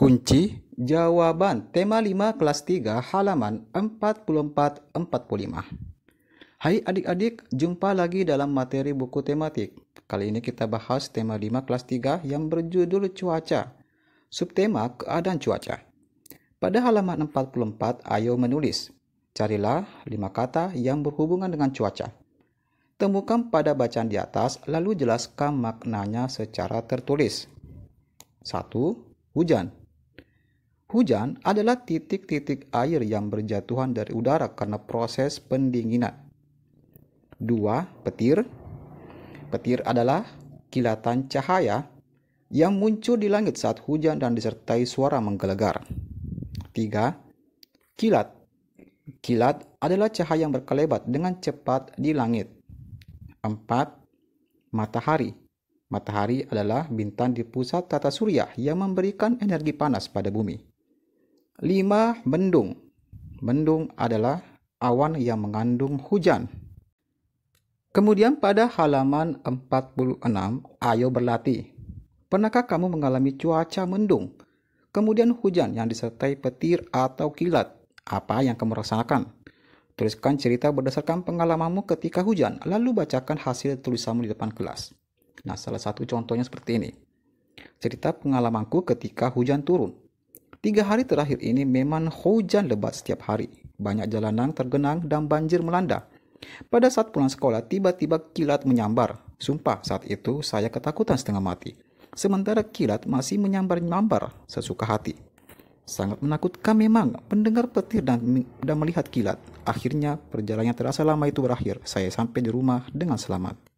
Kunci jawaban tema 5 kelas 3 halaman 44-45. Hai adik-adik, jumpa lagi dalam materi buku tematik. Kali ini kita bahas tema 5 kelas 3 yang berjudul cuaca. Subtema keadaan cuaca. Pada halaman 44, ayo menulis. Carilah 5 kata yang berhubungan dengan cuaca. Temukan pada bacaan di atas, lalu jelaskan maknanya secara tertulis. 1. Hujan Hujan adalah titik-titik air yang berjatuhan dari udara karena proses pendinginan. 2. Petir Petir adalah kilatan cahaya yang muncul di langit saat hujan dan disertai suara menggelegar. 3. Kilat Kilat adalah cahaya yang berkelebat dengan cepat di langit. 4. Matahari Matahari adalah bintang di pusat tata surya yang memberikan energi panas pada bumi. 5. Mendung Mendung adalah awan yang mengandung hujan. Kemudian pada halaman 46, ayo berlatih. Pernahkah kamu mengalami cuaca mendung? Kemudian hujan yang disertai petir atau kilat. Apa yang kamu rasakan? Tuliskan cerita berdasarkan pengalamanmu ketika hujan, lalu bacakan hasil tulisanmu di depan kelas. Nah, salah satu contohnya seperti ini. Cerita pengalamanku ketika hujan turun. Tiga hari terakhir ini memang hujan lebat setiap hari. Banyak jalanan tergenang dan banjir melanda. Pada saat pulang sekolah, tiba-tiba kilat menyambar. Sumpah, saat itu saya ketakutan setengah mati. Sementara kilat masih menyambar-nyambar sesuka hati. Sangat menakutkan memang pendengar petir dan, dan melihat kilat. Akhirnya perjalanan terasa lama itu berakhir. Saya sampai di rumah dengan selamat.